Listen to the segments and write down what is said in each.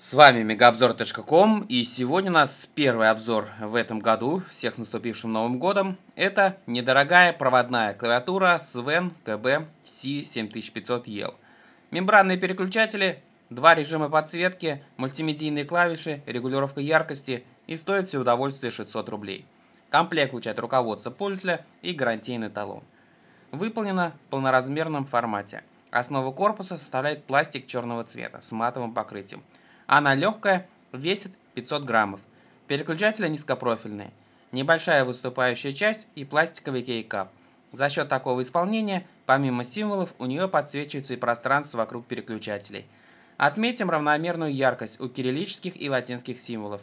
С вами мегаобзор.ком и сегодня у нас первый обзор в этом году, всех с наступившим Новым Годом. Это недорогая проводная клавиатура Sven KB C7500EL. Мембранные переключатели, два режима подсветки, мультимедийные клавиши, регулировка яркости и стоит все удовольствие 600 рублей. Комплект включает руководство пользователя и гарантийный талон. Выполнено в полноразмерном формате. Основу корпуса составляет пластик черного цвета с матовым покрытием – она легкая, весит 500 граммов. Переключатели низкопрофильные. Небольшая выступающая часть и пластиковый кейкап. За счет такого исполнения, помимо символов, у нее подсвечивается и пространство вокруг переключателей. Отметим равномерную яркость у кириллических и латинских символов.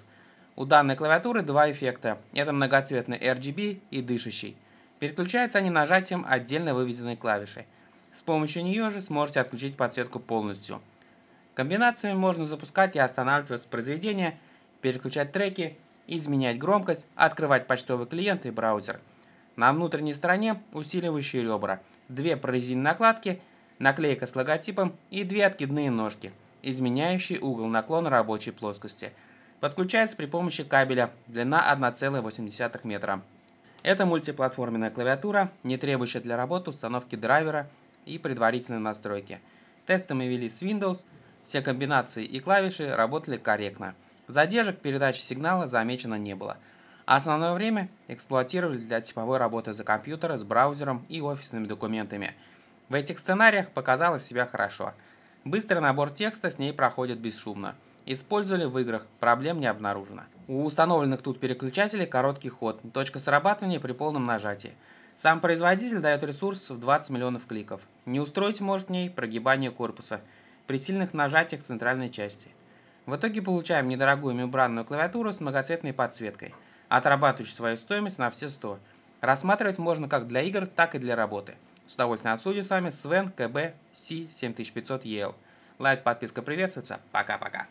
У данной клавиатуры два эффекта. Это многоцветный RGB и дышащий. Переключаются они нажатием отдельно выведенной клавиши. С помощью нее же сможете отключить подсветку полностью – Комбинациями можно запускать и останавливать воспроизведение, переключать треки, изменять громкость, открывать почтовый клиент и браузер. На внутренней стороне усиливающие ребра, две прорезиненные накладки, наклейка с логотипом и две откидные ножки, изменяющие угол наклона рабочей плоскости. Подключается при помощи кабеля, длина 1,8 метра. Это мультиплатформенная клавиатура, не требующая для работы установки драйвера и предварительной настройки. Тесты мы вели с Windows – все комбинации и клавиши работали корректно. Задержек передачи сигнала замечено не было. основное время эксплуатировались для типовой работы за компьютера с браузером и офисными документами. В этих сценариях показала себя хорошо. Быстрый набор текста с ней проходит бесшумно. Использовали в играх, проблем не обнаружено. У установленных тут переключателей короткий ход, точка срабатывания при полном нажатии. Сам производитель дает ресурс в 20 миллионов кликов. Не устроить может ней прогибание корпуса – при сильных нажатиях в центральной части. В итоге получаем недорогую мембранную клавиатуру с многоцветной подсветкой, отрабатывающую свою стоимость на все 100. Рассматривать можно как для игр, так и для работы. С удовольствием обсудим с вами Sven КБ C7500EL. Лайк, подписка приветствуется. Пока-пока.